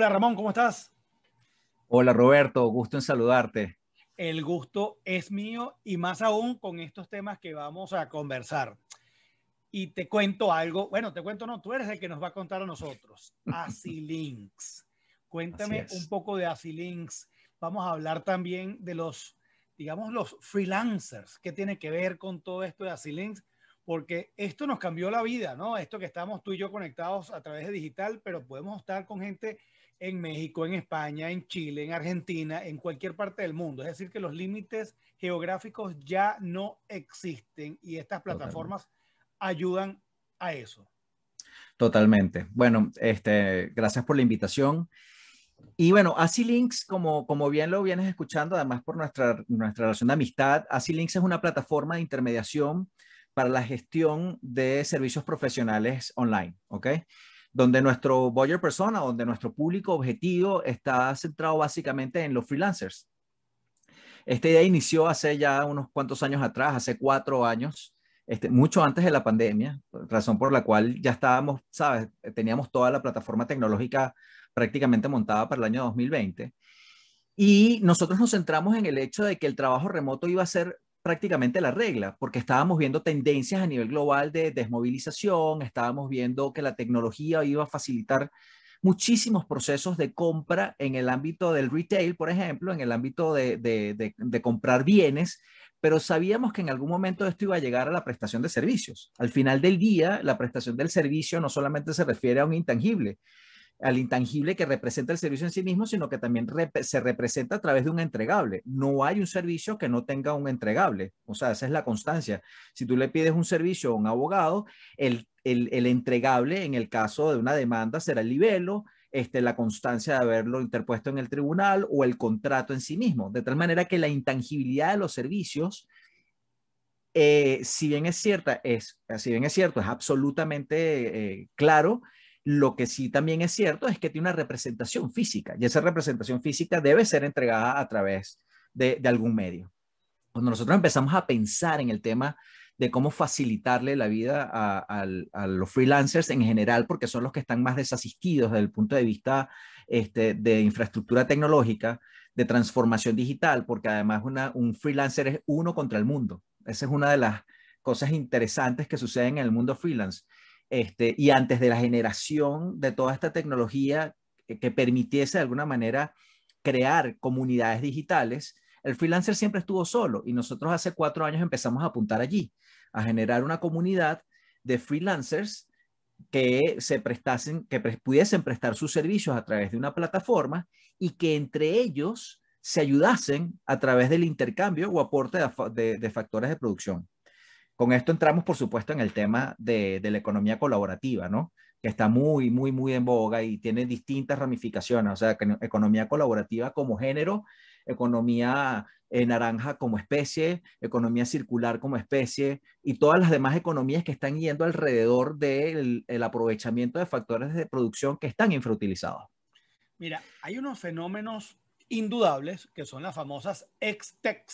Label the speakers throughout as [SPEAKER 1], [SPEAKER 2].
[SPEAKER 1] Hola Ramón, ¿cómo
[SPEAKER 2] estás? Hola Roberto, gusto en saludarte.
[SPEAKER 1] El gusto es mío y más aún con estos temas que vamos a conversar. Y te cuento algo, bueno, te cuento no, tú eres el que nos va a contar a nosotros. links Cuéntame un poco de links Vamos a hablar también de los, digamos, los freelancers. ¿Qué tiene que ver con todo esto de links porque esto nos cambió la vida, ¿no? Esto que estamos tú y yo conectados a través de digital, pero podemos estar con gente en México, en España, en Chile, en Argentina, en cualquier parte del mundo. Es decir, que los límites geográficos ya no existen y estas plataformas ayudan a eso.
[SPEAKER 2] Totalmente. Bueno, este, gracias por la invitación. Y bueno, Asylinks, como, como bien lo vienes escuchando, además por nuestra, nuestra relación de amistad, Asylinks es una plataforma de intermediación para la gestión de servicios profesionales online, ¿ok? donde nuestro buyer persona, donde nuestro público objetivo está centrado básicamente en los freelancers. Esta idea inició hace ya unos cuantos años atrás, hace cuatro años, este, mucho antes de la pandemia, razón por la cual ya estábamos, sabes, teníamos toda la plataforma tecnológica prácticamente montada para el año 2020. Y nosotros nos centramos en el hecho de que el trabajo remoto iba a ser prácticamente la regla, porque estábamos viendo tendencias a nivel global de desmovilización, estábamos viendo que la tecnología iba a facilitar muchísimos procesos de compra en el ámbito del retail, por ejemplo, en el ámbito de, comprar bienes, pero sabíamos que en algún momento esto iba a llegar a la prestación de servicios. Al final del día, la prestación del servicio no solamente se refiere a un intangible, al intangible que representa el servicio en sí mismo, sino que también se representa a través de un entregable. No hay un servicio que no tenga un entregable. O sea, esa es la constancia. Si tú le pides un servicio a un abogado, el, el, entregable en el caso de una demanda será el libelo, este, la constancia de haberlo interpuesto en el tribunal o el contrato en sí mismo. De tal manera que la intangibilidad de los servicios eh, si bien es cierta, es, si bien es cierto, es absolutamente eh, claro lo que sí también es cierto es que tiene una representación física y esa representación física debe ser entregada a través de, algún medio. Cuando nosotros empezamos a pensar en el tema de cómo facilitarle la vida a, los freelancers en general, porque son los que están más desasistidos desde el punto de vista este, de infraestructura tecnológica, de transformación digital, porque además un freelancer es uno contra el mundo. Esa es una de las cosas interesantes que suceden en el mundo freelance. Este, y antes de la generación de toda esta tecnología que permitiese de alguna manera crear comunidades digitales, el freelancer siempre estuvo solo y nosotros hace cuatro años empezamos a apuntar allí, a generar una comunidad de freelancers que se prestasen, que pudiesen prestar sus servicios a través de una plataforma y que entre ellos se ayudasen a través del intercambio o aporte de factores de producción. Con esto entramos, por supuesto, en el tema de, la economía colaborativa, ¿no? que está muy, muy, muy en boga y tiene distintas ramificaciones, o sea, economía colaborativa como género, economía eh, naranja como especie, economía circular como especie y todas las demás economías que están yendo alrededor del el aprovechamiento de factores de producción que están infrautilizados.
[SPEAKER 1] Mira, hay unos fenómenos indudables que son las famosas ex-tech.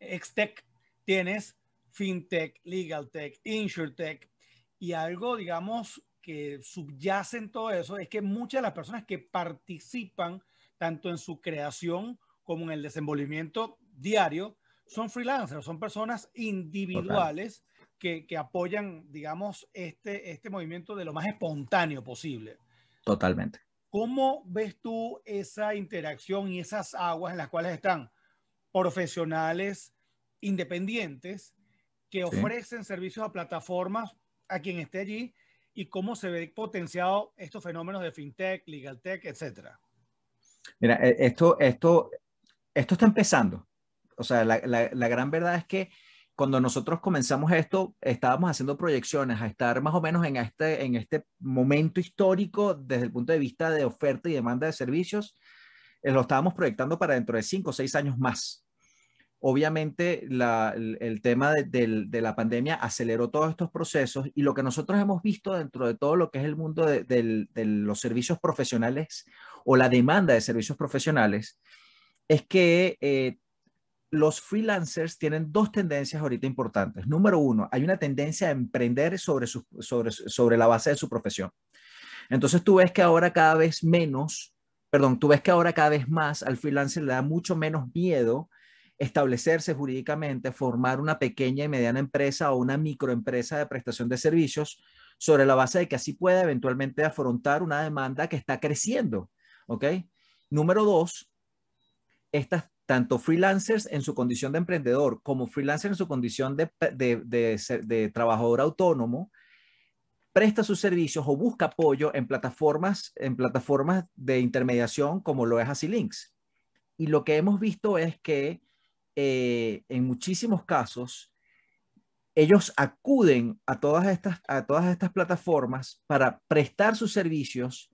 [SPEAKER 1] Ex-tech tienes fintech, LegalTech, insurtech y algo, digamos, que subyace en todo eso es que muchas de las personas que participan tanto en su creación como en el desenvolvimiento diario son freelancers, son personas individuales que, apoyan, digamos, este, este movimiento de lo más espontáneo posible. Totalmente. ¿Cómo ves tú esa interacción y esas aguas en las cuales están profesionales independientes que ofrecen servicios a plataformas a quien esté allí y cómo se ve potenciado estos fenómenos de fintech, legaltech, etc. etcétera.
[SPEAKER 2] Mira, e-, esto, esto, esto está empezando. O sea, la, gran verdad es que cuando nosotros comenzamos esto, estábamos haciendo proyecciones a estar más o menos en este, en este momento histórico desde el punto de vista de oferta y demanda de servicios. Eh, lo estábamos proyectando para dentro de cinco o seis años más obviamente el, tema de, la pandemia aceleró todos estos procesos y lo que nosotros hemos visto dentro de todo lo que es el mundo de, los servicios profesionales o la demanda de servicios profesionales es que eh, los freelancers tienen dos tendencias ahorita importantes. Número uno, hay una tendencia a emprender sobre, sobre la base de su profesión. Entonces tú ves que ahora cada vez menos, perdón, tú ves que ahora cada vez más al freelancer le da mucho menos miedo establecerse jurídicamente, formar una pequeña y mediana empresa o una microempresa de prestación de servicios sobre la base de que así pueda eventualmente afrontar una demanda que está creciendo. ¿Ok? Número dos, estas tanto freelancers en su condición de emprendedor como freelancers en su condición de, de, trabajador autónomo, presta sus servicios o busca apoyo en plataformas, en plataformas de intermediación como lo es links Y lo que hemos visto es que eh, en muchísimos casos, ellos acuden a todas, estas, a todas estas plataformas para prestar sus servicios,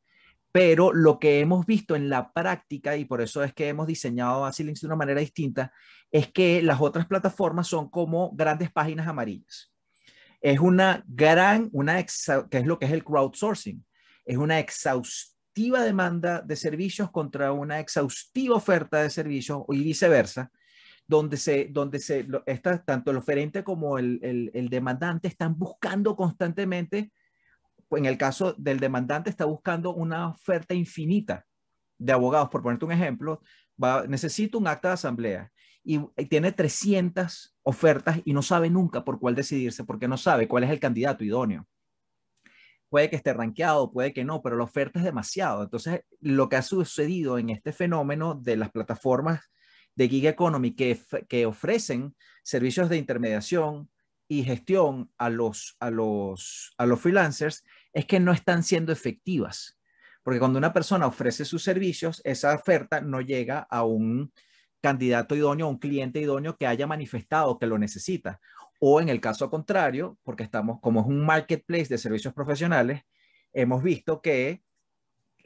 [SPEAKER 2] pero lo que hemos visto en la práctica, y por eso es que hemos diseñado Basilink de una manera distinta, es que las otras plataformas son como grandes páginas amarillas. Es una gran, una que es lo que es el crowdsourcing, es una exhaustiva demanda de servicios contra una exhaustiva oferta de servicios y viceversa donde se, donde se, esta, tanto el oferente como el, el, demandante están buscando constantemente, en el caso del demandante está buscando una oferta infinita de abogados, por ponerte un ejemplo, va, necesito un acta de asamblea y, tiene 300 ofertas y no sabe nunca por cuál decidirse, porque no sabe cuál es el candidato idóneo puede que esté rankeado, puede que no, pero la oferta es demasiado. Entonces, lo que ha sucedido en este fenómeno de las plataformas de gig economy que, ofrecen servicios de intermediación y gestión a los, a, los, a los freelancers es que no están siendo efectivas. Porque cuando una persona ofrece sus servicios, esa oferta no llega a un candidato idóneo, a un cliente idóneo que haya manifestado que lo necesita. O en el caso contrario, porque estamos, como es un marketplace de servicios profesionales, hemos visto que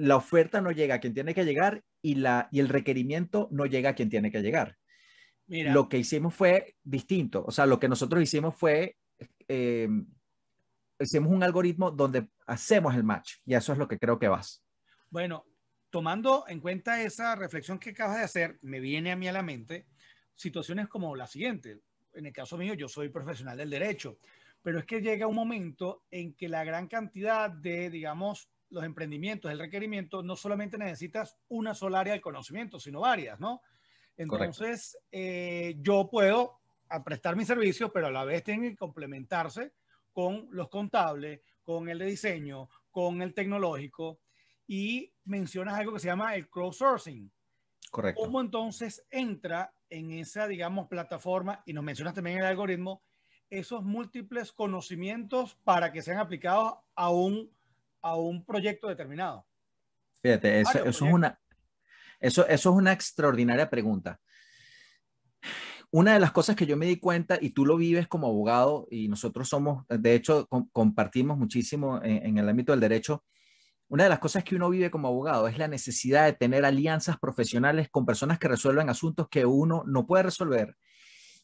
[SPEAKER 2] la oferta no llega a quien tiene que llegar y, la, y el requerimiento no llega a quien tiene que llegar. Lo que hicimos fue distinto. O sea, lo que nosotros hicimos fue, eh, hicimos un algoritmo donde hacemos el match y eso es lo que creo que vas.
[SPEAKER 1] Bueno, tomando en cuenta esa reflexión que acabas de hacer, me viene a mí a la mente situaciones como la siguiente. En el caso mío, yo soy profesional del derecho, pero es que llega un momento en que la gran cantidad de, digamos, los emprendimientos, el requerimiento, no solamente necesitas una sola área de conocimiento, sino varias, ¿no? Entonces, eh, yo puedo prestar mi servicio, pero a la vez tienen que complementarse con los contables, con el de diseño, con el tecnológico. Y mencionas algo que se llama el crowdsourcing. Correcto. ¿Cómo entonces entra en esa, digamos, plataforma, y nos mencionas también el algoritmo, esos múltiples conocimientos para que sean aplicados a un a un proyecto determinado?
[SPEAKER 2] Fíjate, eso, es, una, eso, eso es una extraordinaria pregunta. Una de las cosas que yo me di cuenta, y tú lo vives como abogado, y nosotros somos, de hecho, compartimos muchísimo en, el ámbito del derecho, una de las cosas que uno vive como abogado es la necesidad de tener alianzas profesionales con personas que resuelvan asuntos que uno no puede resolver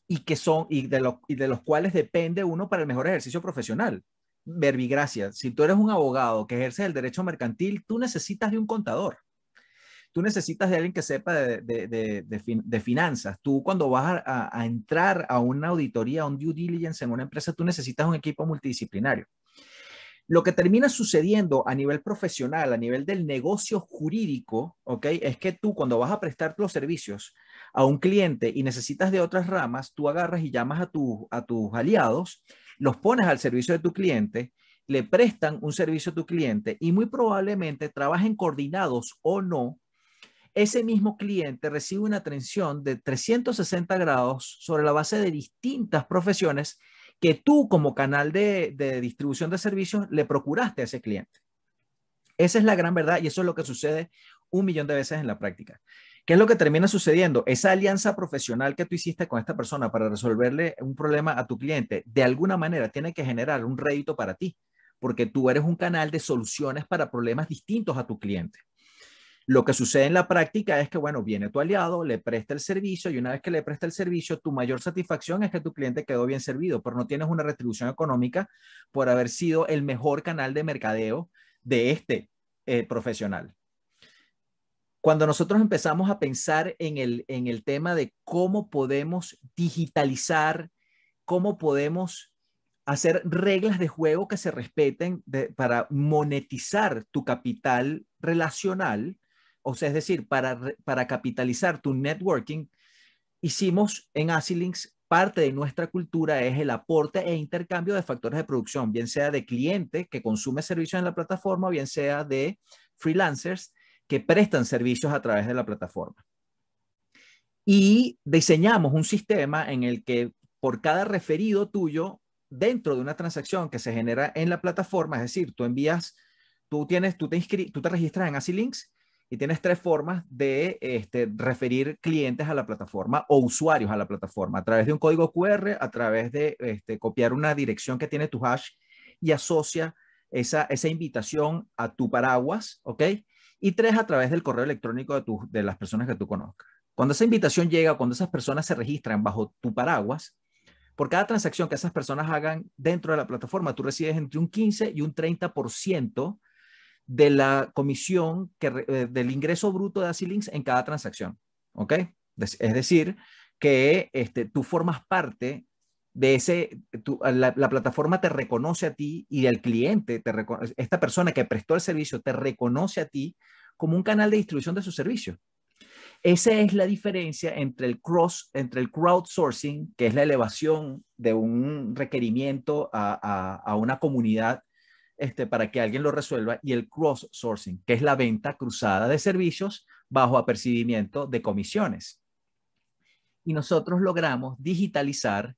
[SPEAKER 2] y que son y de, y de los cuales depende uno para el mejor ejercicio profesional verbigracia. Si tú eres un abogado que ejerce el derecho mercantil, tú necesitas de un contador. Tú necesitas de alguien que sepa de, de, de finanzas. Tú cuando vas a, entrar a una auditoría, a un due diligence en una empresa, tú necesitas un equipo multidisciplinario. Lo que termina sucediendo a nivel profesional, a nivel del negocio jurídico, ¿ok? Es que tú cuando vas a prestar los servicios a un cliente y necesitas de otras ramas, tú agarras y llamas a, tu, a tus aliados los pones al servicio de tu cliente, le prestan un servicio a tu cliente y muy probablemente trabajen coordinados o no, ese mismo cliente recibe una atención de 360 grados sobre la base de distintas profesiones que tú como canal de, de distribución de servicios le procuraste a ese cliente. Esa es la gran verdad y eso es lo que sucede un millón de veces en la práctica. ¿Qué es lo que termina sucediendo? Esa alianza profesional que tú hiciste con esta persona para resolverle un problema a tu cliente, de alguna manera tiene que generar un rédito para ti, porque tú eres un canal de soluciones para problemas distintos a tu cliente. Lo que sucede en la práctica es que, bueno, viene tu aliado, le presta el servicio y una vez que le presta el servicio, tu mayor satisfacción es que tu cliente quedó bien servido, pero no tienes una retribución económica por haber sido el mejor canal de mercadeo de este eh, profesional cuando nosotros empezamos a pensar en el, en el tema de cómo podemos digitalizar, cómo podemos hacer reglas de juego que se respeten para monetizar tu capital relacional, o sea, es decir, para, para capitalizar tu networking, hicimos en Asilinks parte de nuestra cultura es el aporte e intercambio de factores de producción, bien sea de cliente que consume servicios en la plataforma, bien sea de freelancers que prestan servicios a través de la plataforma. Y diseñamos un sistema en el que por cada referido tuyo dentro de una transacción que se genera en la plataforma, es decir, tú envías, tú tienes, tú te, tú te registras en AsiLinks y tienes tres formas de este, referir clientes a la plataforma o usuarios a la plataforma, a través de un código QR, a través de este, copiar una dirección que tiene tu hash y asocia esa, esa invitación a tu paraguas, ¿ok? y tres a través del correo electrónico de, de las personas que tú conozcas. Cuando esa invitación llega, cuando esas personas se registran bajo tu paraguas, por cada transacción que esas personas hagan dentro de la plataforma, tú recibes entre un 15 y un 30% de la comisión que, eh, del ingreso bruto de Asilinks en cada transacción. ¿Ok? Es decir, que este, tú formas parte de ese, la, plataforma te reconoce a ti y el cliente, te esta persona que prestó el servicio, te reconoce a ti como un canal de distribución de su servicio. Esa es la diferencia entre el cross, entre el crowdsourcing, que es la elevación de un requerimiento a, a una comunidad este, para que alguien lo resuelva, y el cross-sourcing, que es la venta cruzada de servicios bajo apercibimiento de comisiones. Y nosotros logramos digitalizar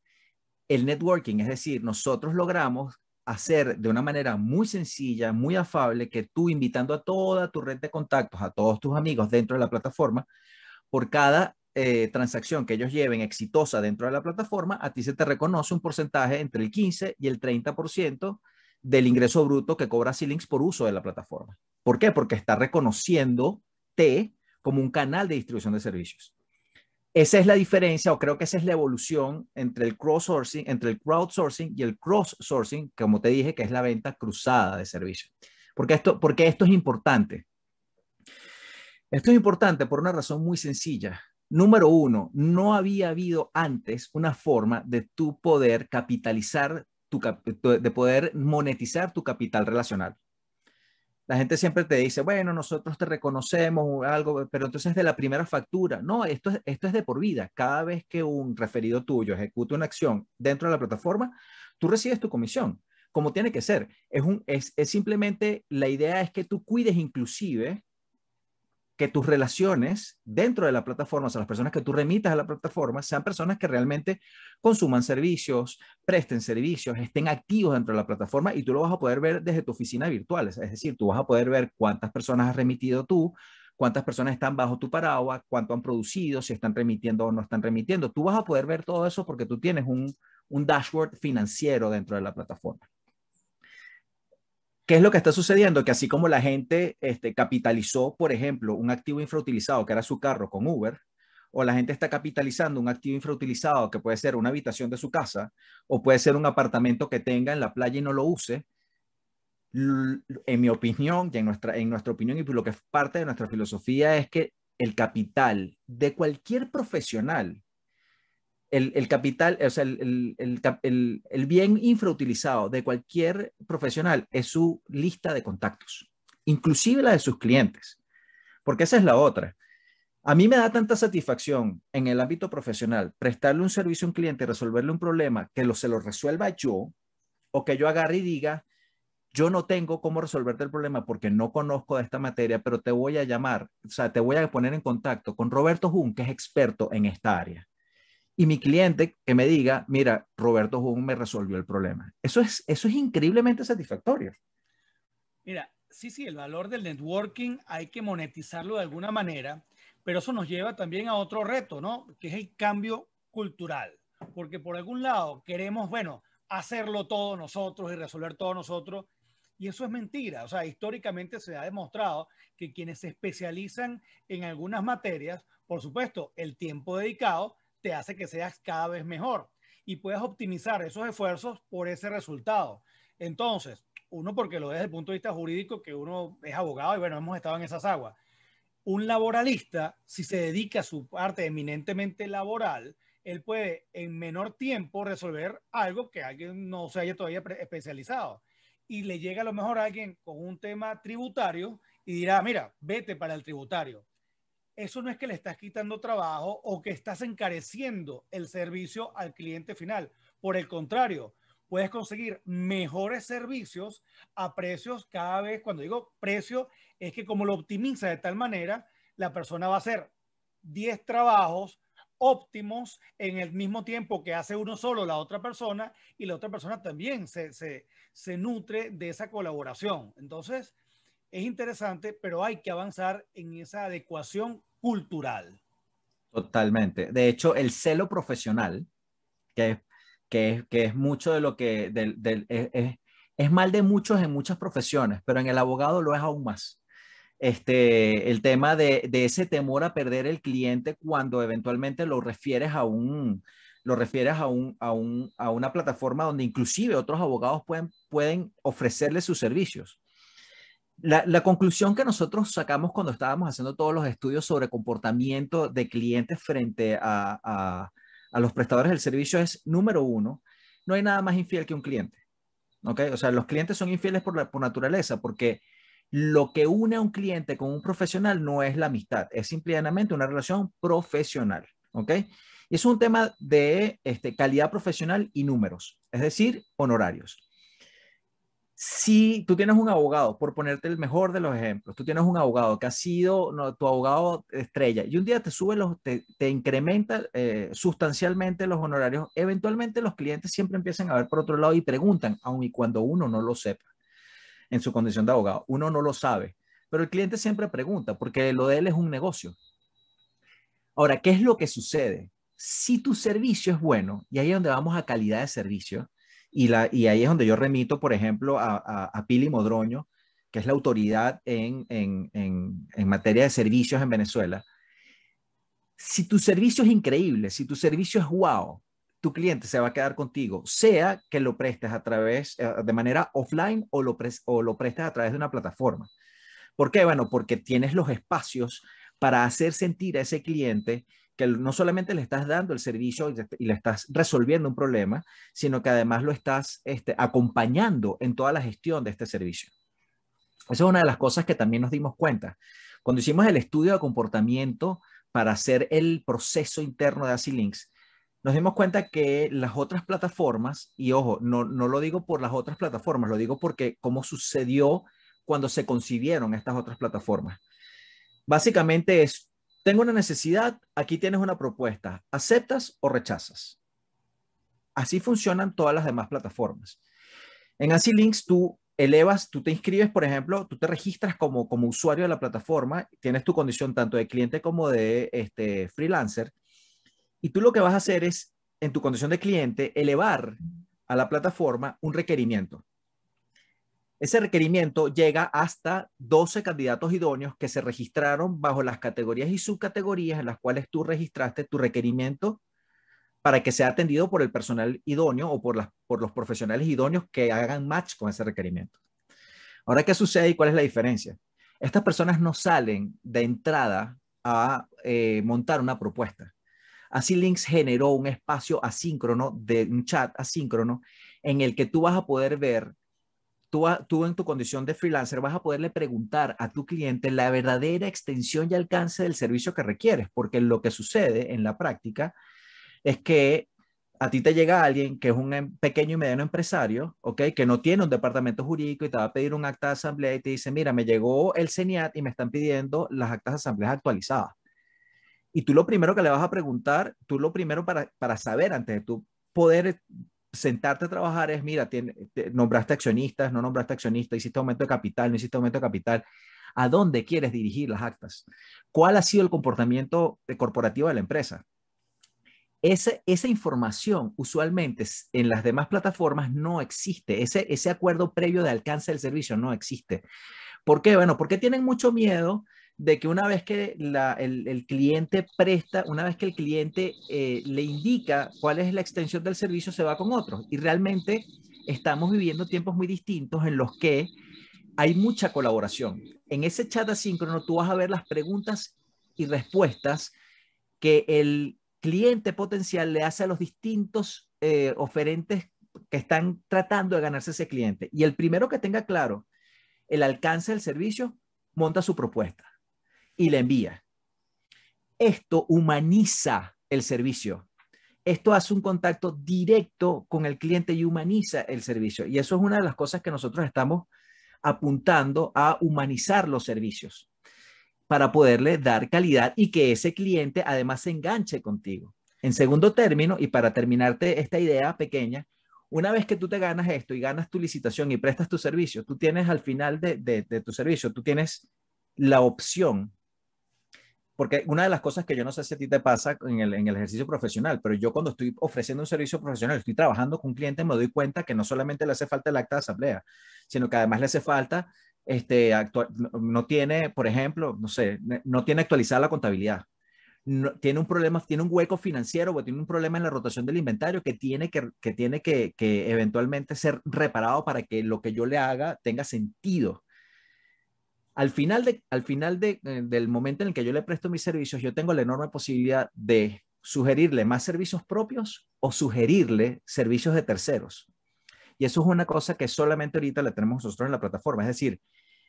[SPEAKER 2] el networking, es decir, nosotros logramos hacer de una manera muy sencilla, muy afable, que tú invitando a toda tu red de contactos, a todos tus amigos dentro de la plataforma, por cada eh, transacción que ellos lleven exitosa dentro de la plataforma, a ti se te reconoce un porcentaje entre el 15 y el 30% del ingreso bruto que cobra c por uso de la plataforma. ¿Por qué? Porque está reconociendo T como un canal de distribución de servicios. Esa es la diferencia, o creo que esa es la evolución entre el crowdsourcing, entre el crowdsourcing y el cross-sourcing, como te dije, que es la venta cruzada de servicios. Porque esto, porque esto es importante. Esto es importante por una razón muy sencilla. Número uno, no había habido antes una forma de tu poder capitalizar, tu, de poder monetizar tu capital relacional. La gente siempre te dice, bueno, nosotros te reconocemos algo, pero entonces de la primera factura. No, esto es, esto es de por vida. Cada vez que un referido tuyo ejecuta una acción dentro de la plataforma, tú recibes tu comisión, como tiene que ser. Es, un, es, es simplemente, la idea es que tú cuides inclusive que tus relaciones dentro de la plataforma, o sea, las personas que tú remitas a la plataforma, sean personas que realmente consuman servicios, presten servicios, estén activos dentro de la plataforma y tú lo vas a poder ver desde tu oficina virtual. Es decir, tú vas a poder ver cuántas personas has remitido tú, cuántas personas están bajo tu paraguas, cuánto han producido, si están remitiendo o no están remitiendo. Tú vas a poder ver todo eso porque tú tienes un, un dashboard financiero dentro de la plataforma. ¿Qué es lo que está sucediendo? Que así como la gente este, capitalizó, por ejemplo, un activo infrautilizado que era su carro con Uber, o la gente está capitalizando un activo infrautilizado que puede ser una habitación de su casa, o puede ser un apartamento que tenga en la playa y no lo use, en mi opinión y en nuestra, en nuestra opinión y lo que es parte de nuestra filosofía es que el capital de cualquier profesional el, capital, o sea, el, bien infrautilizado de cualquier profesional es su lista de contactos, inclusive la de sus clientes, porque esa es la otra. A mí me da tanta satisfacción en el ámbito profesional prestarle un servicio a un cliente, y resolverle un problema, que lo, se lo resuelva yo, o que yo agarre y diga, yo no tengo cómo resolverte el problema porque no conozco de esta materia, pero te voy a llamar, o sea, te voy a poner en contacto con Roberto Jun, que es experto en esta área y mi cliente que me diga, mira, Roberto Jun me resolvió el problema. Eso es, eso es increíblemente satisfactorio.
[SPEAKER 1] Mira, sí, sí, el valor del networking hay que monetizarlo de alguna manera, pero eso nos lleva también a otro reto, ¿no? Que es el cambio cultural, porque por algún lado queremos, bueno, hacerlo todo nosotros y resolver todo nosotros, y eso es mentira. O sea, históricamente se ha demostrado que quienes se especializan en algunas materias, por supuesto, el tiempo dedicado, te hace que seas cada vez mejor y puedes optimizar esos esfuerzos por ese resultado. Entonces, uno porque lo es desde el punto de vista jurídico, que uno es abogado y bueno, hemos estado en esas aguas. Un laboralista, si se dedica a su parte eminentemente laboral, él puede en menor tiempo resolver algo que alguien no se haya todavía especializado. Y le llega a lo mejor a alguien con un tema tributario y dirá, mira, vete para el tributario eso no es que le estás quitando trabajo o que estás encareciendo el servicio al cliente final. Por el contrario, puedes conseguir mejores servicios a precios cada vez, cuando digo precio, es que como lo optimiza de tal manera, la persona va a hacer 10 trabajos óptimos en el mismo tiempo que hace uno solo la otra persona y la otra persona también se, se nutre de esa colaboración. Entonces, es interesante, pero hay que avanzar en esa adecuación cultural.
[SPEAKER 2] Totalmente. De hecho, el celo profesional, que es, mucho de lo que es, mal de muchos en muchas profesiones, pero en el abogado lo es aún más. Este, el tema de, ese temor a perder el cliente cuando eventualmente lo refieres a un, lo refieres a, una plataforma donde inclusive otros abogados pueden, pueden ofrecerle sus servicios la, conclusión que nosotros sacamos cuando estábamos haciendo todos los estudios sobre comportamiento de clientes frente a, los prestadores del servicio es, número uno, no hay nada más infiel que un cliente. ¿ok? O sea, los clientes son infieles por, naturaleza porque lo que une a un cliente con un profesional no es la amistad, es simplemente una relación profesional. ¿ok? Y es un tema de este, calidad profesional y números, es decir, honorarios si tú tienes un abogado, por ponerte el mejor de los ejemplos, tú tienes un abogado que ha sido tu abogado estrella y un día te sube los, te, incrementa eh, sustancialmente los honorarios, eventualmente los clientes siempre empiezan a ver por otro lado y preguntan, aun y cuando uno no lo sepa en su condición de abogado, uno no lo sabe, pero el cliente siempre pregunta porque lo de él es un negocio. Ahora, ¿qué es lo que sucede? Si tu servicio es bueno, y ahí es donde vamos a calidad de servicio, y, ahí es donde yo remito, por ejemplo, a, a, Pili Modroño, que es la autoridad en, materia de servicios en Venezuela. Si tu servicio es increíble, si tu servicio es wow, tu cliente se va a quedar contigo, sea que lo prestes a través, eh, de manera offline o lo, o lo prestes a través de una plataforma. ¿Por qué? Bueno, porque tienes los espacios para hacer sentir a ese cliente que no solamente le estás dando el servicio y le estás resolviendo un problema, sino que además lo estás este, acompañando en toda la gestión de este servicio. Esa es una de las cosas que también nos dimos cuenta. Cuando hicimos el estudio de comportamiento para hacer el proceso interno de AsiLinks, nos dimos cuenta que las otras plataformas, y ojo, no, no lo digo por las otras plataformas, lo digo porque cómo sucedió cuando se concibieron estas otras plataformas. Básicamente es tengo una necesidad, aquí tienes una propuesta, aceptas o rechazas. Así funcionan todas las demás plataformas. En Así Links tú elevas, tú te inscribes, por ejemplo, tú te registras como, como usuario de la plataforma, tienes tu condición tanto de cliente como de este, freelancer, y tú lo que vas a hacer es, en tu condición de cliente, elevar a la plataforma un requerimiento. Ese requerimiento llega hasta 12 candidatos idóneos que se registraron bajo las categorías y subcategorías en las cuales tú registraste tu requerimiento para que sea atendido por el personal idóneo o por, los profesionales idóneos que hagan match con ese requerimiento. Ahora, ¿qué sucede y cuál es la diferencia? Estas personas no salen de entrada a eh, montar una propuesta. Así Links generó un espacio asíncrono, de un chat asíncrono, en el que tú vas a poder ver tú, en tu condición de freelancer vas a poderle preguntar a tu cliente la verdadera extensión y alcance del servicio que requieres, porque lo que sucede en la práctica es que a ti te llega alguien que es un em, pequeño y mediano empresario, ¿ok? Que no tiene un departamento jurídico y te va a pedir un acta de asamblea y te dice, mira, me llegó el CENIAT y me están pidiendo las actas de asamblea actualizadas. Y tú lo primero que le vas a preguntar, tú lo primero para, saber antes de tú poder sentarte a trabajar es, mira, nombraste accionistas, no nombraste accionistas, hiciste aumento de capital, no hiciste aumento de capital. ¿A dónde quieres dirigir las actas? ¿Cuál ha sido el comportamiento corporativo de la empresa? esa información usualmente en las demás plataformas no existe. Ese, ese acuerdo previo de alcance del servicio no existe. ¿Por qué? Bueno, porque tienen mucho miedo de que una vez que el, cliente presta, una vez que el cliente eh, le indica cuál es la extensión del servicio, se va con otro. Y realmente estamos viviendo tiempos muy distintos en los que hay mucha colaboración. En ese chat asíncrono tú vas a ver las preguntas y respuestas que el cliente potencial le hace a los distintos eh, oferentes que están tratando de ganarse ese cliente. Y el primero que tenga claro el alcance del servicio, monta su propuesta y le envía. Esto humaniza el servicio. Esto hace un contacto directo con el cliente y humaniza el servicio. Y eso es una de las cosas que nosotros estamos apuntando a humanizar los servicios para poderle dar calidad y que ese cliente además se enganche contigo. En segundo término, y para terminarte esta idea pequeña, una vez que tú te ganas esto y ganas tu licitación y prestas tu servicio, tú tienes al final de, de tu servicio, tú tienes la opción porque una de las cosas que yo no sé si a ti te pasa en el, en el ejercicio profesional, pero yo cuando estoy ofreciendo un servicio profesional, estoy trabajando con un cliente, me doy cuenta que no solamente le hace falta el acta de asamblea, sino que además le hace falta, este, no, tiene, por ejemplo, no sé, no tiene actualizada la contabilidad. tiene un problema, tiene un hueco financiero o tiene un problema en la rotación del inventario que tiene que, que tiene que, que, eventualmente ser reparado para que lo que yo le haga tenga sentido al final, de, al final eh, del momento en el que yo le presto mis servicios, yo tengo la enorme posibilidad de sugerirle más servicios propios o sugerirle servicios de terceros. Y eso es una cosa que solamente ahorita la tenemos nosotros en la plataforma. Es decir,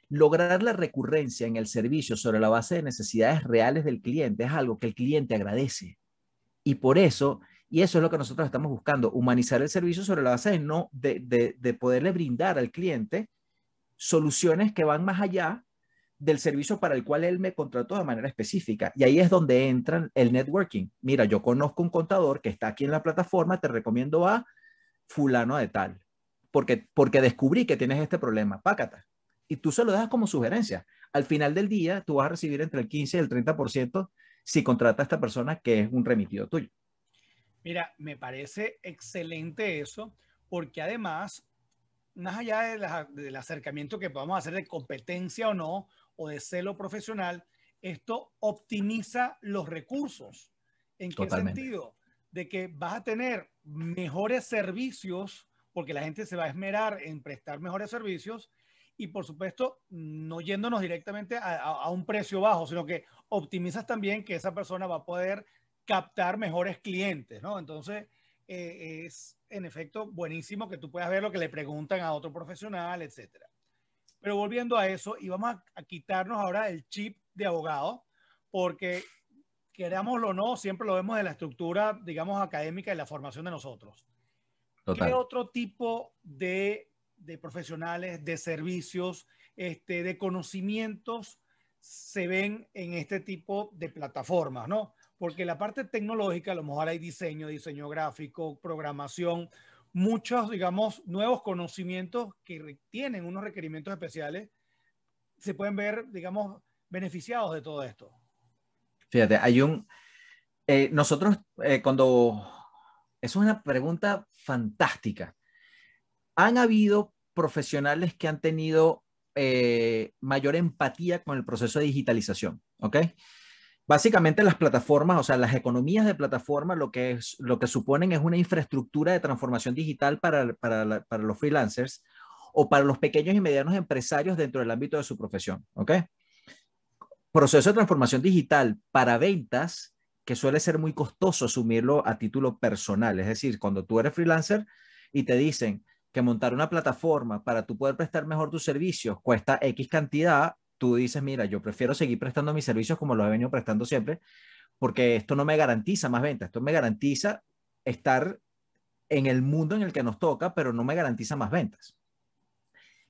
[SPEAKER 2] lograr la recurrencia en el servicio sobre la base de necesidades reales del cliente es algo que el cliente agradece. Y por eso, y eso es lo que nosotros estamos buscando, humanizar el servicio sobre la base no, de poderle brindar al cliente soluciones que van más allá del servicio para el cual él me contrató de manera específica. Y ahí es donde entra el networking. Mira, yo conozco un contador que está aquí en la plataforma, te recomiendo a fulano de tal, porque, porque descubrí que tienes este problema, pácata. Y tú se lo das como sugerencia. Al final del día, tú vas a recibir entre el 15 y el 30% si contrata a esta persona que es un remitido tuyo.
[SPEAKER 1] Mira, me parece excelente eso, porque además, más allá del acercamiento que podamos hacer de competencia o no, o de celo profesional, esto optimiza los recursos. ¿En qué sentido? De que vas a tener mejores servicios, porque la gente se va a esmerar en prestar mejores servicios, y por supuesto, no yéndonos directamente a, un precio bajo, sino que optimizas también que esa persona va a poder captar mejores clientes, ¿no? Entonces, eh, es en efecto buenísimo que tú puedas ver lo que le preguntan a otro profesional, etcétera. Pero volviendo a eso, y vamos a, quitarnos ahora el chip de abogado, porque querámoslo o no, siempre lo vemos de la estructura, digamos, académica y la formación de nosotros. ¿Qué otro tipo de, profesionales, de servicios, este, de conocimientos se ven en este tipo de plataformas, no? Porque la parte tecnológica, a lo mejor hay diseño, diseño gráfico, programación, muchos, digamos, nuevos conocimientos que tienen unos requerimientos especiales, se pueden ver, digamos, beneficiados de todo esto.
[SPEAKER 2] Fíjate, hay un... Eh, nosotros eh, cuando... Es una pregunta fantástica. ¿Han habido profesionales que han tenido eh, mayor empatía con el proceso de digitalización? ¿Ok? Básicamente las plataformas, o sea, las economías de plataforma lo que, es, lo que suponen es una infraestructura de transformación digital para, los freelancers o para los pequeños y medianos empresarios dentro del ámbito de su profesión. ¿Ok? Proceso de transformación digital para ventas que suele ser muy costoso asumirlo a título personal. Es decir, cuando tú eres freelancer y te dicen que montar una plataforma para tú poder prestar mejor tus servicios cuesta X cantidad, tú dices, mira, yo prefiero seguir prestando mis servicios como lo he venido prestando siempre, porque esto no me garantiza más ventas, esto me garantiza estar en el mundo en el que nos toca, pero no me garantiza más ventas.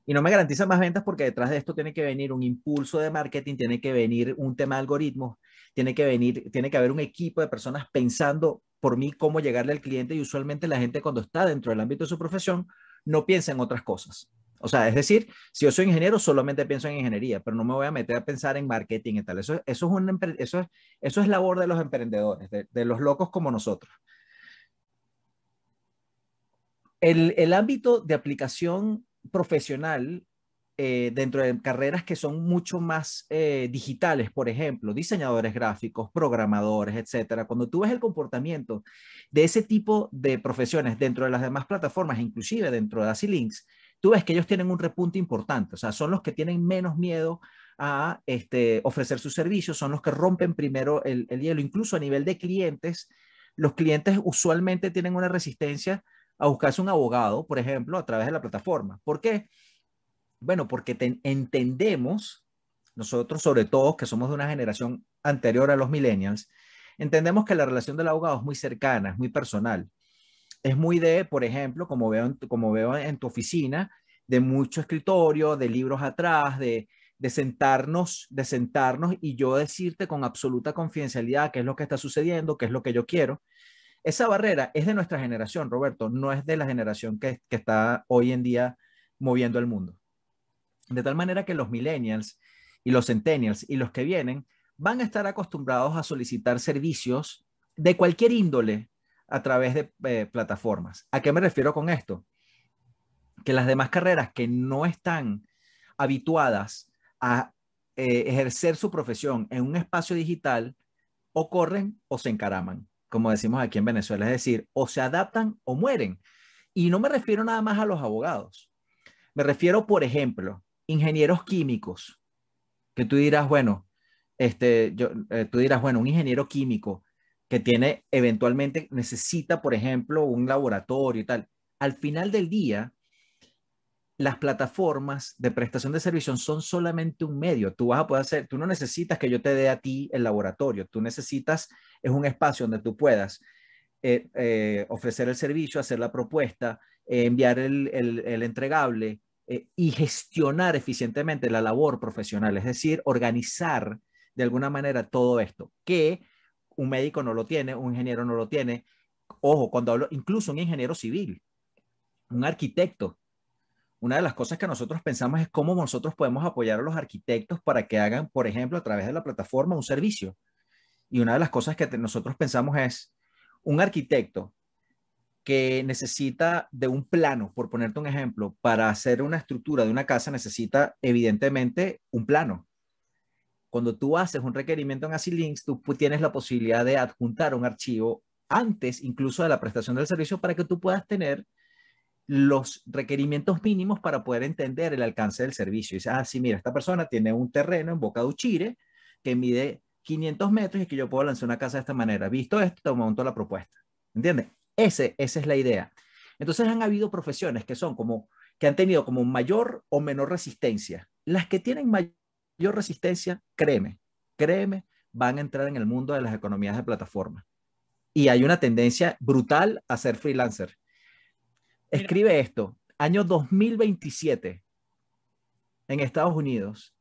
[SPEAKER 2] Y no me garantiza más ventas porque detrás de esto tiene que venir un impulso de marketing, tiene que venir un tema de algoritmos, tiene que venir, tiene que haber un equipo de personas pensando por mí cómo llegarle al cliente y usualmente la gente cuando está dentro del ámbito de su profesión no piensa en otras cosas. O sea, es decir, si yo soy ingeniero, solamente pienso en ingeniería, pero no me voy a meter a pensar en marketing y tal. Eso, es, eso, es, labor de los emprendedores, de, los locos como nosotros. El, el ámbito de aplicación profesional eh, dentro de carreras que son mucho más eh, digitales, por ejemplo, diseñadores gráficos, programadores, etcétera, cuando tú ves el comportamiento de ese tipo de profesiones dentro de las demás plataformas, inclusive dentro de AsiLinks, tú ves que ellos tienen un repunte importante, o sea, son los que tienen menos miedo a este, ofrecer sus servicios, son los que rompen primero el, hielo, incluso a nivel de clientes, los clientes usualmente tienen una resistencia a buscarse un abogado, por ejemplo, a través de la plataforma. ¿Por qué? Bueno, porque entendemos, nosotros sobre todo que somos de una generación anterior a los millennials, entendemos que la relación del abogado es muy cercana, es muy personal es muy de, por ejemplo, como veo en, como veo en tu oficina, de mucho escritorio, de libros atrás, de, sentarnos, de sentarnos y yo decirte con absoluta confidencialidad qué es lo que está sucediendo, qué es lo que yo quiero. Esa barrera es de nuestra generación, Roberto, no es de la generación que, que está hoy en día moviendo el mundo. De tal manera que los millennials y los centennials y los que vienen van a estar acostumbrados a solicitar servicios de cualquier índole a través de eh, plataformas. ¿A qué me refiero con esto? Que las demás carreras que no están habituadas a eh, ejercer su profesión en un espacio digital o corren o se encaraman, como decimos aquí en Venezuela, es decir, o se adaptan o mueren. Y no me refiero nada más a los abogados. Me refiero, por ejemplo, ingenieros químicos, que tú dirás, bueno, este, eh, tú dirás, bueno, un ingeniero químico, que tiene eventualmente, necesita, por ejemplo, un laboratorio y tal. Al final del día, las plataformas de prestación de servicios son solamente un medio. Tú vas a poder hacer, tú no necesitas que yo te dé a ti el laboratorio, tú necesitas, es un espacio donde tú puedas eh, eh, ofrecer el servicio, hacer la propuesta, eh, enviar el, el entregable y gestionar eficientemente la labor profesional, es decir, organizar de alguna manera todo esto, que un médico no lo tiene, un ingeniero no lo tiene. Ojo, cuando hablo, incluso un ingeniero civil, un arquitecto. Una de las cosas que nosotros pensamos es cómo nosotros podemos apoyar a los arquitectos para que hagan, por ejemplo, a través de la plataforma un servicio. Y una de las cosas que nosotros pensamos es un arquitecto que necesita de un plano, por ponerte un ejemplo, para hacer una estructura de una casa necesita evidentemente un plano cuando tú haces un requerimiento en AsyLinks, Links, tú tienes la posibilidad de adjuntar un archivo antes incluso de la prestación del servicio para que tú puedas tener los requerimientos mínimos para poder entender el alcance del servicio. Y dices, ah, sí, mira, esta persona tiene un terreno en Boca de Uchire que mide 500 metros y que yo puedo lanzar una casa de esta manera. Visto esto, monto la propuesta. ¿Entiendes? Ese, esa es la idea. Entonces han habido profesiones que son como, que han tenido como mayor o menor resistencia. Las que tienen mayor resistencia, créeme, créeme, van a entrar en el mundo de las economías de plataforma. Y hay una tendencia brutal a ser freelancer. Escribe esto, año 2027, en Estados Unidos,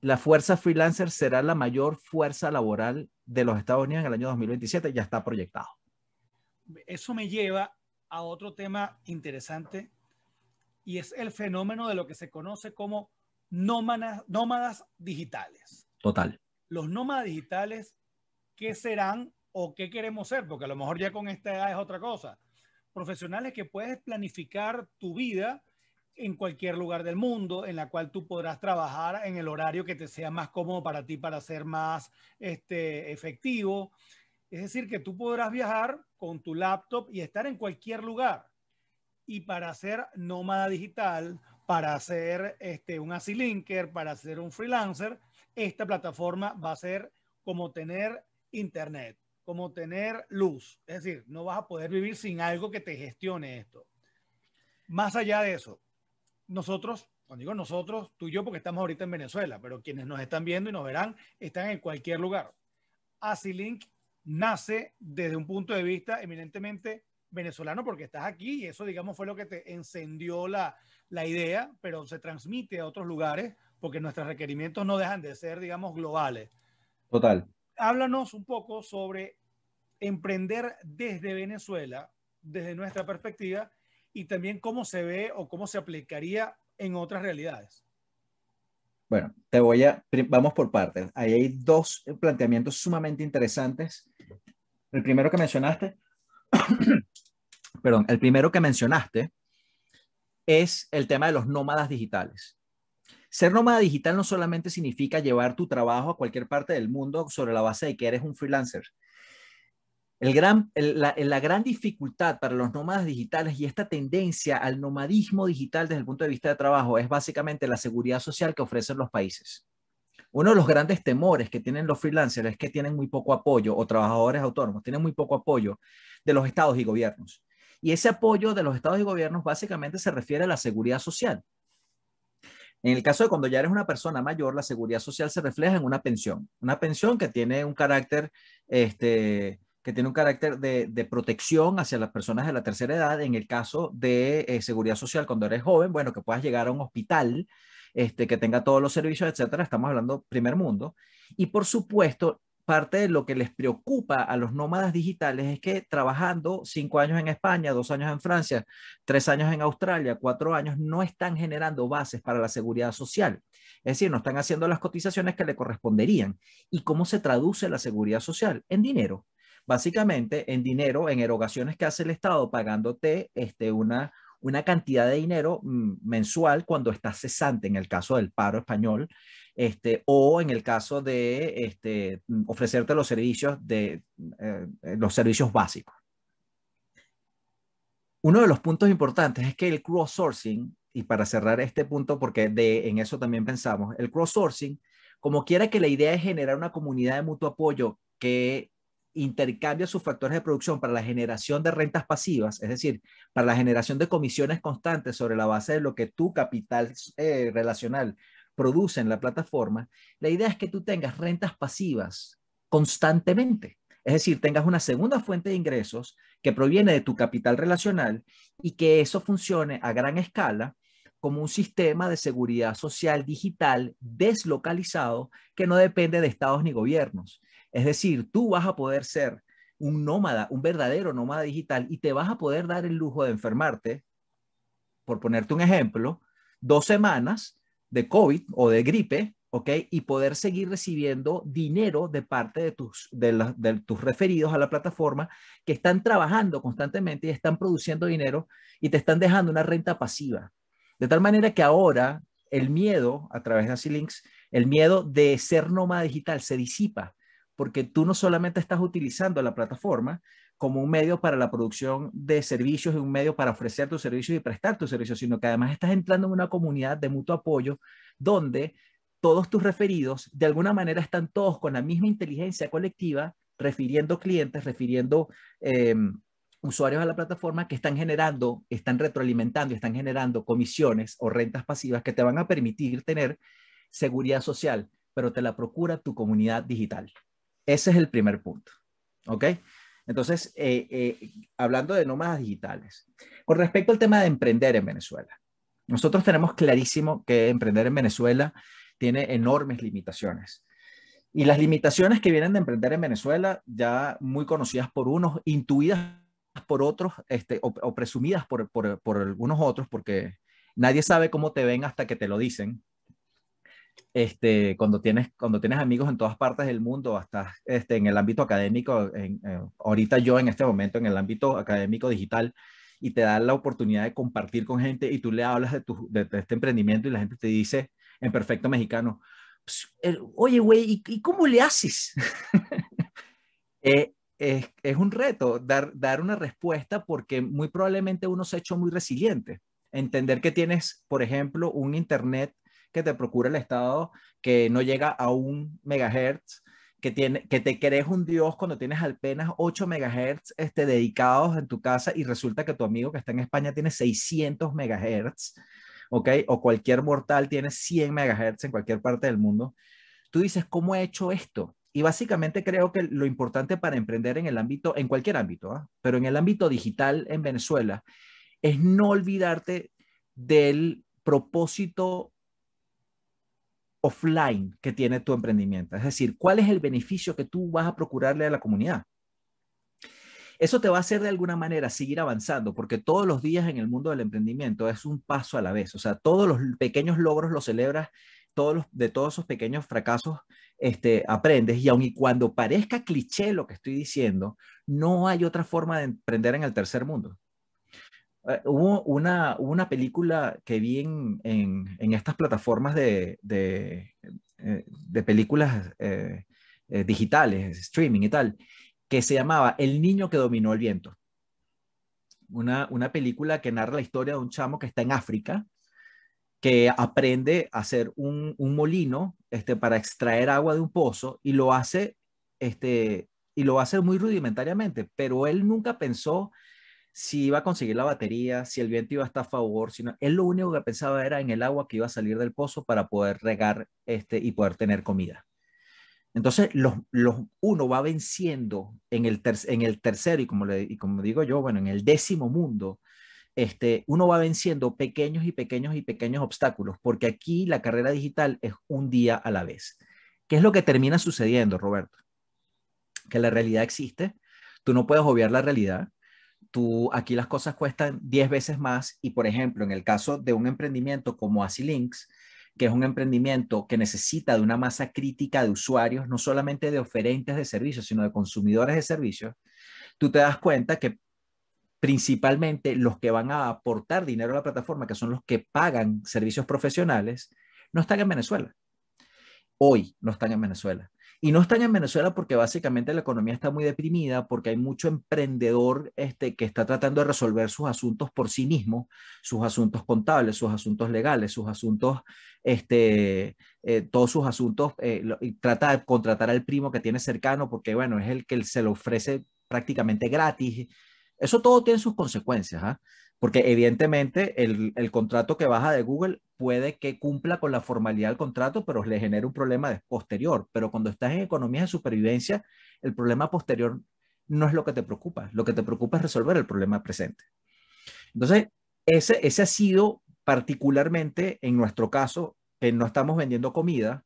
[SPEAKER 2] la fuerza freelancer será la mayor fuerza laboral de los Estados Unidos en el año 2027, ya está proyectado.
[SPEAKER 1] Eso me lleva a otro tema interesante y es el fenómeno de lo que se conoce como nómadas, nómadas digitales. Total. Los nómadas digitales, ¿qué serán o qué queremos ser? Porque a lo mejor ya con esta edad es otra cosa. Profesionales que puedes planificar tu vida en cualquier lugar del mundo, en la cual tú podrás trabajar en el horario que te sea más cómodo para ti para ser más este, efectivo. Es decir, que tú podrás viajar con tu laptop y estar en cualquier lugar. Y para ser nómada digital para ser este, un asilinker, para ser un freelancer, esta plataforma va a ser como tener internet, como tener luz. Es decir, no vas a poder vivir sin algo que te gestione esto. Más allá de eso, nosotros, cuando digo nosotros, tú y yo, porque estamos ahorita en Venezuela, pero quienes nos están viendo y nos verán, están en cualquier lugar. Asilink nace desde un punto de vista eminentemente venezolano porque estás aquí y eso, digamos, fue lo que te encendió la, la idea, pero se transmite a otros lugares porque nuestros requerimientos no dejan de ser, digamos, globales. Total. Háblanos un poco sobre emprender desde Venezuela, desde nuestra perspectiva, y también cómo se ve o cómo se aplicaría en otras realidades.
[SPEAKER 2] Bueno, te voy a, vamos por partes. Ahí hay dos planteamientos sumamente interesantes. El primero que mencionaste perdón, el primero que mencionaste es el tema de los nómadas digitales. Ser nómada digital no solamente significa llevar tu trabajo a cualquier parte del mundo sobre la base de que eres un freelancer. la, la, gran dificultad para los nómadas digitales y esta tendencia al nomadismo digital desde el punto de vista de trabajo es básicamente la seguridad social que ofrecen los países. Uno de los grandes temores que tienen los freelancers es que tienen muy poco apoyo o trabajadores autónomos, tienen muy poco apoyo de los estados y gobiernos. Y ese apoyo de los estados y gobiernos básicamente se refiere a la seguridad social. En el caso de cuando ya eres una persona mayor, la seguridad social se refleja en una pensión, una pensión que tiene un carácter, este, que tiene un carácter de, protección hacia las personas de la tercera edad. En el caso de eh, seguridad social, cuando eres joven, bueno, que puedas llegar a un hospital, este, que tenga todos los servicios, etcétera. Estamos hablando primer mundo. Y por supuesto, parte de lo que les preocupa a los nómadas digitales es que trabajando cinco años en España, dos años en Francia, tres años en Australia, cuatro años, no están generando bases para la seguridad social. Es decir, no están haciendo las cotizaciones que le corresponderían. ¿Y cómo se traduce la seguridad social? En dinero. Básicamente, en dinero, en erogaciones que hace el Estado pagándote este, una, una cantidad de dinero mm, mensual cuando está cesante, en el caso del paro español, este, o en el caso de este, ofrecerte los servicios, de, eh, eh, los servicios básicos. Uno de los puntos importantes es que el cross-sourcing, y para cerrar este punto, porque de, en eso también pensamos, el cross-sourcing, como quiera que la idea es generar una comunidad de mutuo apoyo que intercambia sus factores de producción para la generación de rentas pasivas, es decir, para la generación de comisiones constantes sobre la base de lo que tu capital eh, relacional produce en la plataforma, la idea es que tú tengas rentas pasivas constantemente. Es decir, tengas una segunda fuente de ingresos que proviene de tu capital relacional y que eso funcione a gran escala como un sistema de seguridad social digital deslocalizado que no depende de estados ni gobiernos. Es decir, tú vas a poder ser un nómada, un verdadero nómada digital y te vas a poder dar el lujo de enfermarte, por ponerte un ejemplo, dos semanas de COVID o de gripe, ¿ok? Y poder seguir recibiendo dinero de parte de tus, de, tus referidos a la plataforma que están trabajando constantemente y están produciendo dinero y te están dejando una renta pasiva. De tal manera que ahora el miedo a través de Asilinks, el miedo de ser nómada digital se disipa porque tú no solamente estás utilizando la plataforma, como un medio para la producción de servicios y un medio para ofrecer tus servicios y prestar tus servicios, sino que además estás entrando en una comunidad de mutuo apoyo donde todos tus referidos de alguna manera están todos con la misma inteligencia colectiva, refiriendo clientes, refiriendo eh, usuarios a la plataforma que están generando, están retroalimentando, están generando comisiones o rentas pasivas que te van a permitir tener seguridad social, pero te la procura tu comunidad digital. Ese es el primer punto. ¿Ok? Entonces, eh, eh, hablando de nómadas digitales, con respecto al tema de emprender en Venezuela, nosotros tenemos clarísimo que emprender en Venezuela tiene enormes limitaciones. Y las limitaciones que vienen de emprender en Venezuela, ya muy conocidas por unos, intuidas por otros, este, o, presumidas por, por, por algunos otros, porque nadie sabe cómo te ven hasta que te lo dicen este, cuando, tienes, cuando tienes amigos en todas partes del mundo, hasta este, en el ámbito académico, eh, ahorita yo en este momento en el ámbito académico digital, y te da la oportunidad de compartir con gente y tú le hablas de, tu, de, este emprendimiento y la gente te dice en perfecto mexicano, pues, eh, oye, güey, ¿y, cómo le haces? Eh, es, es, un reto dar, dar una respuesta porque muy probablemente uno se ha hecho muy resiliente. Entender que tienes, por ejemplo, un Internet que te procura el Estado, que no llega a un megahertz, que, tiene, que te crees un dios cuando tienes apenas 8 megahertz este, dedicados en tu casa y resulta que tu amigo que está en España tiene 600 megahertz, ¿ok? O cualquier mortal tiene 100 megahertz en cualquier parte del mundo. Tú dices, ¿cómo he hecho esto? Y básicamente creo que lo importante para emprender en el ámbito, en cualquier ámbito, ¿ah? pero en el ámbito digital en Venezuela, es no olvidarte del propósito offline que tiene tu emprendimiento. Es decir, cuál es el beneficio que tú vas a procurarle a la comunidad. Eso te va a hacer de alguna manera seguir avanzando, porque todos los días en el mundo del emprendimiento es un paso a la vez. O sea, todos los pequeños logros los celebras, todos de todos esos pequeños fracasos este, aprendes. Y aun y cuando parezca cliché lo que estoy diciendo, no hay otra forma de emprender en el tercer mundo. Eh, hubo una, película que vi en, en, estas plataformas de, eh, películas eh, digitales, streaming y tal, que se llamaba El niño que dominó el viento. Una, película que narra la historia de un chamo que está en África, que aprende a hacer un, un molino este, para extraer agua de un pozo y lo hace, este, y lo hace muy rudimentariamente, pero él nunca pensó si iba a conseguir la batería, si el viento iba a estar a favor, sino él lo único que pensaba era en el agua que iba a salir del pozo para poder regar este y poder tener comida. Entonces, los, uno va venciendo en el, en el tercero y como, le, como digo yo, bueno, en el décimo mundo, este, uno va venciendo pequeños y pequeños y pequeños obstáculos, porque aquí la carrera digital es un día a la vez. ¿Qué es lo que termina sucediendo, Roberto? Que la realidad existe, tú no puedes obviar la realidad, tú, aquí las cosas cuestan 10 veces más y, por ejemplo, en el caso de un emprendimiento como Asilinks, que es un emprendimiento que necesita de una masa crítica de usuarios, no solamente de oferentes de servicios, sino de consumidores de servicios, tú te das cuenta que principalmente los que van a aportar dinero a la plataforma, que son los que pagan servicios profesionales, no están en Venezuela. Hoy no están en Venezuela. Y no están en Venezuela porque básicamente la economía está muy deprimida, porque hay mucho emprendedor este, que está tratando de resolver sus asuntos por sí mismo, sus asuntos contables, sus asuntos legales, sus asuntos, este, eh, todos sus asuntos, eh, trata de contratar al primo que tiene cercano porque, bueno, es el que se lo ofrece prácticamente gratis. Eso todo tiene sus consecuencias. ¿ah? Porque evidentemente el, el, contrato que baja de Google puede que cumpla con la formalidad del contrato, pero le genera un problema posterior. Pero cuando estás en economías de supervivencia, el problema posterior no es lo que te preocupa. Lo que te preocupa es resolver el problema presente. Entonces, ese, ese ha sido particularmente en nuestro caso, que no estamos vendiendo comida,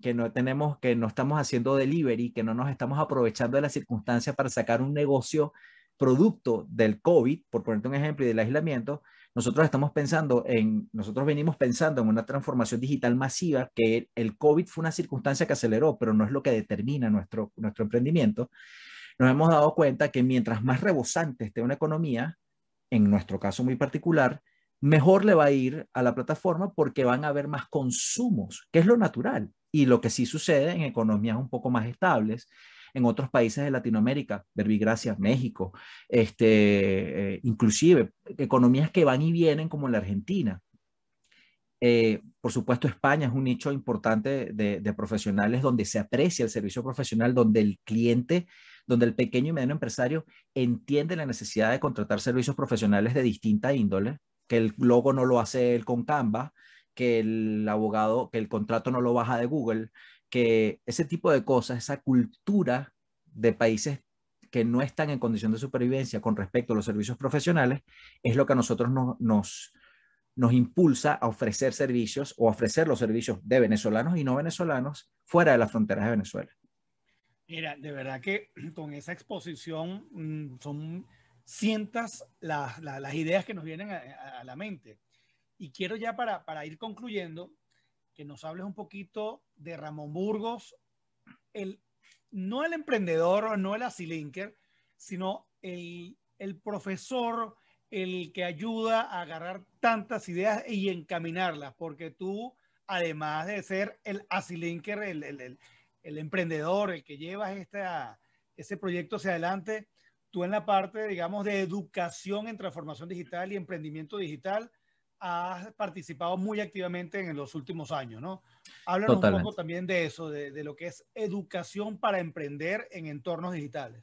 [SPEAKER 2] que no tenemos, que no estamos haciendo delivery, que no nos estamos aprovechando de las circunstancias para sacar un negocio producto del COVID, por ponerte un ejemplo, y del aislamiento, nosotros estamos pensando en, nosotros venimos pensando en una transformación digital masiva que el COVID fue una circunstancia que aceleró, pero no es lo que determina nuestro, nuestro emprendimiento. Nos hemos dado cuenta que mientras más rebosante esté una economía, en nuestro caso muy particular, mejor le va a ir a la plataforma porque van a haber más consumos, que es lo natural y lo que sí sucede en economías un poco más estables en otros países de Latinoamérica, Verbigracia, México, este, eh, inclusive economías que van y vienen como la Argentina. Eh, por supuesto, España es un nicho importante de, profesionales donde se aprecia el servicio profesional, donde el cliente, donde el pequeño y mediano empresario entiende la necesidad de contratar servicios profesionales de distinta índole, que el logo no lo hace él con Canva, que el abogado, que el contrato no lo baja de Google, que ese tipo de cosas, esa cultura de países que no están en condición de supervivencia con respecto a los servicios profesionales, es lo que a nosotros nos, nos impulsa a ofrecer servicios o ofrecer los servicios de venezolanos y no venezolanos fuera de las fronteras de Venezuela.
[SPEAKER 1] Mira, de verdad que con esa exposición mm, son cientas las, ideas que nos vienen a, la mente. Y quiero ya para, para ir concluyendo, que nos hables un poquito de Ramón Burgos, no el emprendedor, no el asilinker, sino el, profesor, el que ayuda a agarrar tantas ideas y encaminarlas, porque tú, además de ser el asilinker, el, el, emprendedor, el que llevas este ese proyecto hacia adelante, tú en la parte, digamos, de educación en transformación digital y emprendimiento digital, has participado muy activamente en los últimos años, ¿no? Háblanos un poco también de eso, de, lo que es educación para emprender en entornos digitales.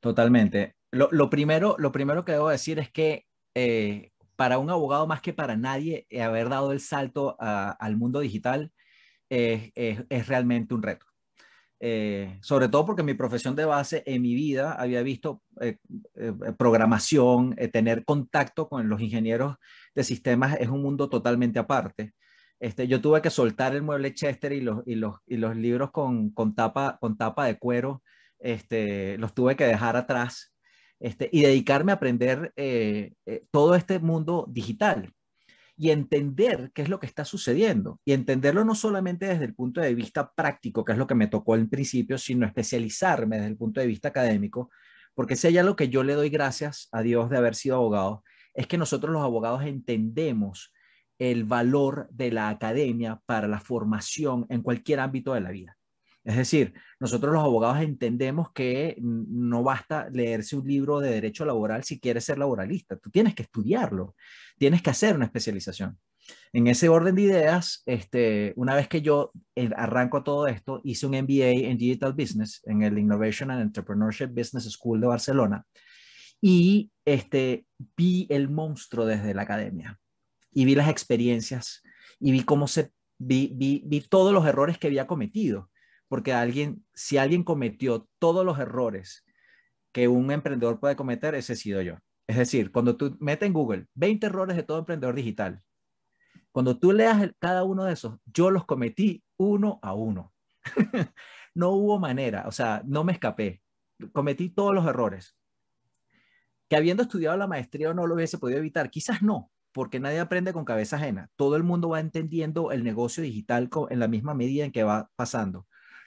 [SPEAKER 2] Totalmente. Lo, primero, lo primero que debo decir es que eh, para un abogado más que para nadie, eh, haber dado el salto al mundo digital es realmente un reto. Eh, sobre todo porque mi profesión de base en mi vida había visto eh, eh, programación, tener contacto con los ingenieros de sistemas es un mundo totalmente aparte. Este, yo tuve que soltar el mueble Chester y los, libros con, tapa, con tapa de cuero, este, los tuve que dejar atrás este, y dedicarme a aprender todo este mundo digital y entender qué es lo que está sucediendo. Y entenderlo no solamente desde el punto de vista práctico, que es lo que me tocó al principio, sino especializarme desde el punto de vista académico, porque si ya lo que yo le doy gracias a Dios de haber sido abogado, es que nosotros los abogados entendemos el valor de la academia para la formación en cualquier ámbito de la vida. Es decir, nosotros los abogados entendemos que no basta leerse un libro de derecho laboral si quieres ser laboralista, tú tienes que estudiarlo, tienes que hacer una especialización. En ese orden de ideas, este, una vez que yo eh, arranco todo esto, hice un MBA en Digital Business en el Innovation and Entrepreneurship Business School de Barcelona y este, vi el monstruo desde la academia y vi las experiencias y vi cómo se, vi todos los errores que había cometido porque alguien, si alguien cometió todos los errores que un emprendedor puede cometer, ese he sido yo. Es decir, cuando tú metes en Google 20 errores de todo emprendedor digital, cuando tú leas cada uno de esos, yo los cometí uno a uno. no hubo manera, o sea, no me escapé. Cometí todos los errores. Que habiendo estudiado la maestría no lo hubiese podido evitar, quizás no, porque nadie aprende con cabeza ajena. Todo el mundo va entendiendo el negocio digital en la misma medida en que va pasando.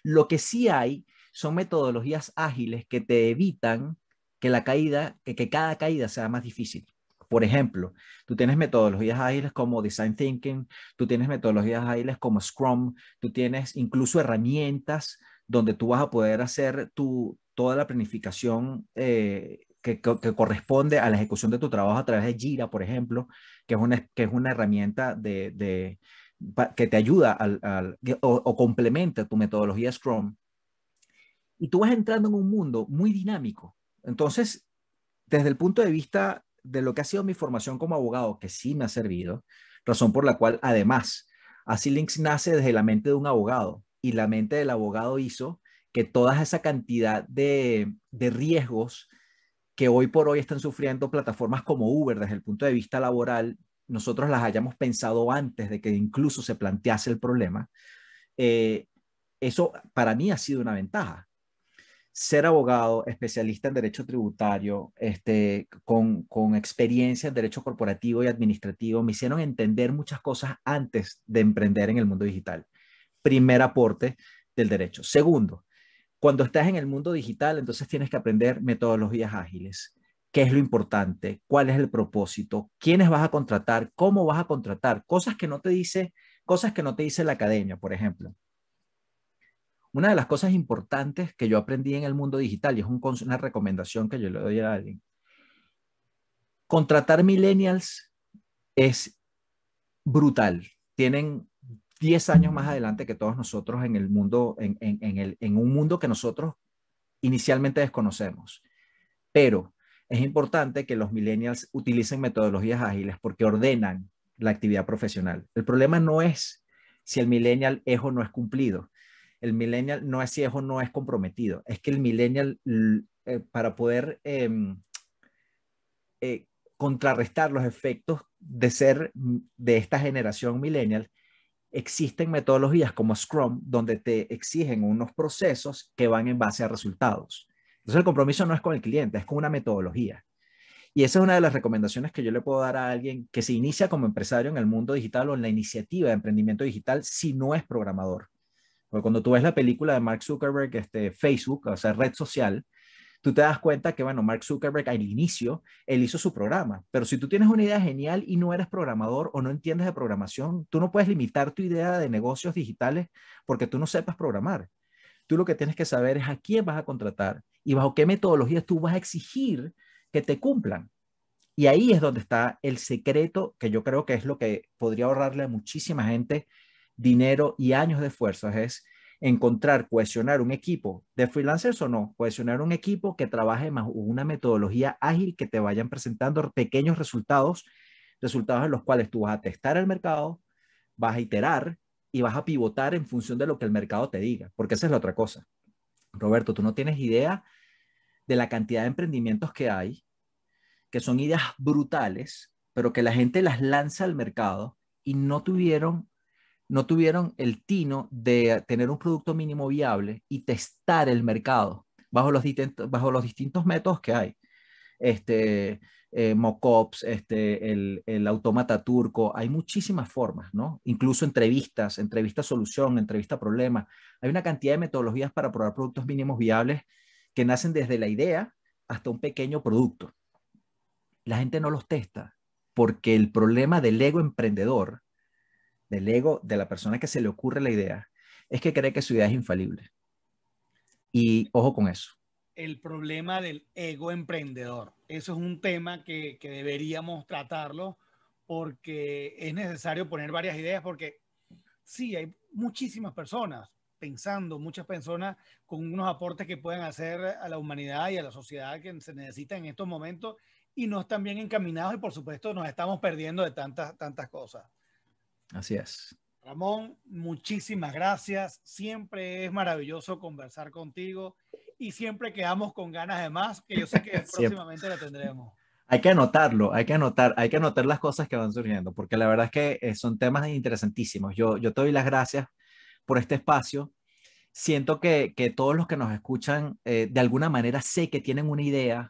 [SPEAKER 2] Lo que sí hay son metodologías ágiles que te evitan que la caída, que, cada caída sea más difícil. Por ejemplo, tú tienes metodologías ágiles como Design Thinking, tú tienes metodologías ágiles como Scrum, tú tienes incluso herramientas donde tú vas a poder hacer tu, toda la planificación eh, que, corresponde a la ejecución de tu trabajo a través de Jira, por ejemplo, que es una, que es una herramienta de, que te ayuda o, complementa tu metodología Scrum. Y tú vas entrando en un mundo muy dinámico. Entonces, desde el punto de vista de lo que ha sido mi formación como abogado, que sí me ha servido, razón por la cual además, así Links nace desde la mente de un abogado y la mente del abogado hizo que toda esa cantidad de, de riesgos que hoy por hoy están sufriendo plataformas como Uber desde el punto de vista laboral nosotros las hayamos pensado antes de que incluso se plantease el problema, eh, eso para mí ha sido una ventaja. Ser abogado, especialista en derecho tributario, este, con, con experiencia en derecho corporativo y administrativo, me hicieron entender muchas cosas antes de emprender en el mundo digital. Primer aporte del derecho. Segundo, cuando estás en el mundo digital, entonces tienes que aprender metodologías ágiles qué es lo importante, cuál es el propósito, quiénes vas a contratar, cómo vas a contratar, cosas que no te dice, cosas que no te dice la academia, por ejemplo. Una de las cosas importantes que yo aprendí en el mundo digital y es una recomendación que yo le doy a alguien. Contratar millennials es brutal. Tienen 10 años más adelante que todos nosotros en el mundo, en, en un mundo que nosotros inicialmente desconocemos. Pero es importante que los millennials utilicen metodologías ágiles porque ordenan la actividad profesional. El problema no es si el millennial es o no es cumplido. El millennial no es si es o no es comprometido. Es que el millennial, eh, para poder em, eh, contrarrestar los efectos de ser mm, de esta generación millennial, existen metodologías como Scrum donde te exigen unos procesos que van en base a resultados. Entonces el compromiso no es con el cliente, es con una metodología. Y esa es una de las recomendaciones que yo le puedo dar a alguien que se inicia como empresario en el mundo digital o en la iniciativa de emprendimiento digital si no es programador. Porque cuando tú ves la película de Mark Zuckerberg, este, Facebook, o sea, red social, tú te das cuenta que, bueno, Mark Zuckerberg al inicio, él hizo su programa, pero si tú tienes una idea genial y no eres programador o no entiendes de programación, tú no puedes limitar tu idea de negocios digitales porque tú no sepas programar. Tú lo que tienes que saber es a quién vas a contratar y bajo qué metodologías tú vas a exigir que te cumplan. Y ahí es donde está el secreto, que yo creo que es lo que podría ahorrarle a muchísima gente dinero y años de esfuerzos, es encontrar, cohesionar un equipo de freelancers o no, cohesionar un equipo que trabaje más una metodología ágil que te vayan presentando pequeños resultados, resultados en los cuales tú vas a testar el mercado, vas a iterar y vas a pivotar en función de lo que el mercado te diga, porque esa es la otra cosa. Roberto, tú no tienes idea de la cantidad de emprendimientos que hay, que son ideas brutales, pero que la gente las lanza al mercado y no tuvieron no tuvieron el tino de tener un producto mínimo viable y testar el mercado bajo los, distintos métodos que hay. Este, eh, este, el, el autómata turco, hay muchísimas formas, ¿no? Incluso entrevistas, entrevista solución, entrevista problema. Hay una cantidad de metodologías para probar productos mínimos viables que nacen desde la idea hasta un pequeño producto. La gente no los testa porque el problema del ego emprendedor, del ego de la persona que se le ocurre la idea, es que cree que su idea es infalible. Y ojo con eso.
[SPEAKER 1] El problema del ego emprendedor. Eso es un tema que, deberíamos tratarlo porque es necesario poner varias ideas porque sí, hay muchísimas personas, pensando muchas personas con unos aportes que pueden hacer a la humanidad y a la sociedad que se necesita en estos momentos y no están bien encaminados y por supuesto nos estamos perdiendo de tantas, tantas cosas.
[SPEAKER 2] Así es.
[SPEAKER 1] Ramón, muchísimas gracias. Siempre es maravilloso conversar contigo y siempre quedamos con ganas de más, que yo sé que próximamente la tendremos.
[SPEAKER 2] Hay que anotarlo, hay que anotar, hay que anotar las cosas que van surgiendo, porque la verdad es que eh, son temas interesantísimos. Yo, yo te doy las gracias por este espacio. Siento que, que todos los que nos escuchan, eh, de alguna manera sé que tienen una idea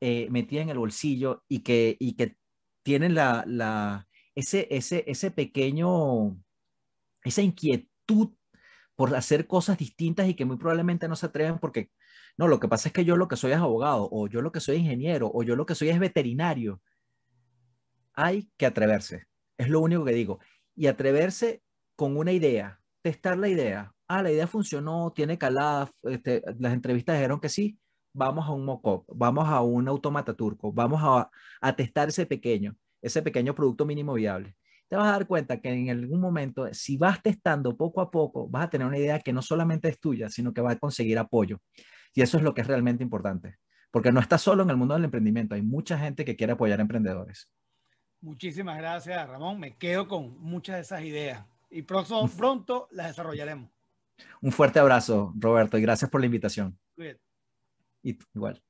[SPEAKER 2] eh, metida en el bolsillo y que, y que tienen la, la, ese, ese, ese pequeño, esa inquietud por hacer cosas distintas y que muy probablemente no se atreven porque, no, lo que pasa es que yo lo que soy es abogado, o yo lo que soy ingeniero, o yo lo que soy es veterinario. Hay que atreverse, es lo único que digo. Y atreverse con una idea, testar la idea. Ah, la idea funcionó, tiene calada, este, las entrevistas dijeron que sí, vamos a un mock-up, vamos a un automata turco, vamos a, testar ese pequeño, ese pequeño producto mínimo viable te vas a dar cuenta que en algún momento, si vas testando poco a poco, vas a tener una idea que no solamente es tuya, sino que va a conseguir apoyo. Y eso es lo que es realmente importante, porque no estás solo en el mundo del emprendimiento, hay mucha gente que quiere apoyar a emprendedores.
[SPEAKER 1] Muchísimas gracias, Ramón. Me quedo con muchas de esas ideas y pronto, las desarrollaremos.
[SPEAKER 2] Un fuerte abrazo, Roberto, y gracias por la invitación. Y igual.